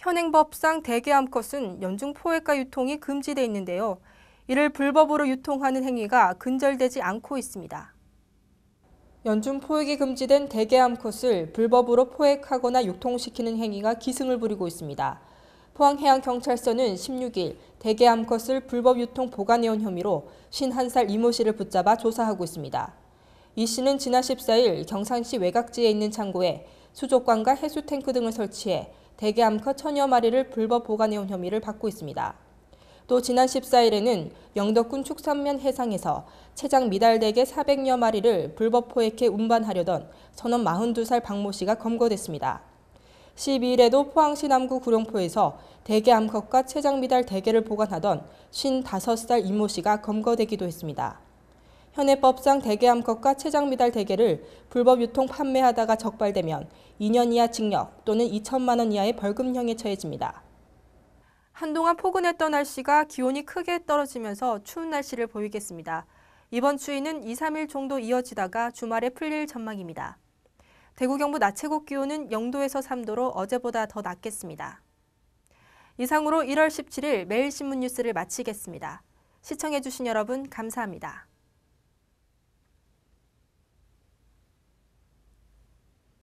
현행법상 대게 암컷은 연중 포획과 유통이 금지되어 있는데요. 이를 불법으로 유통하는 행위가 근절되지 않고 있습니다. 연중 포획이 금지된 대게 암컷을 불법으로 포획하거나 유통시키는 행위가 기승을 부리고 있습니다. 포항해양경찰서는 16일 대게 암컷을 불법 유통 보관해온 혐의로 51살 이모 씨를 붙잡아 조사하고 있습니다. 이 씨는 지난 14일 경상시 외곽지에 있는 창고에 수족관과 해수탱크 등을 설치해 대개 암컷 천여 마리를 불법 보관해온 혐의를 받고 있습니다. 또 지난 14일에는 영덕군 축산면 해상에서 체장 미달대게 400여 마리를 불법 포획해 운반하려던 선원 42살 박모 씨가 검거됐습니다. 12일에도 포항시 남구 구룡포에서 대게 암컷과 체장 미달 대게를 보관하던 55살 이모 씨가 검거되기도 했습니다. 현행법상 대게암컷과 체장미달 대게를 불법 유통 판매하다가 적발되면 2년 이하 징역 또는 2천만 원 이하의 벌금형에 처해집니다. 한동안 포근했던 날씨가 기온이 크게 떨어지면서 추운 날씨를 보이겠습니다. 이번 추위는 2, 3일 정도 이어지다가 주말에 풀릴 전망입니다. 대구 경북 낮 최고 기온은 0도에서 3도로 어제보다 더 낮겠습니다. 이상으로 1월 17일 매일신문 뉴스를 마치겠습니다. 시청해주신 여러분 감사합니다.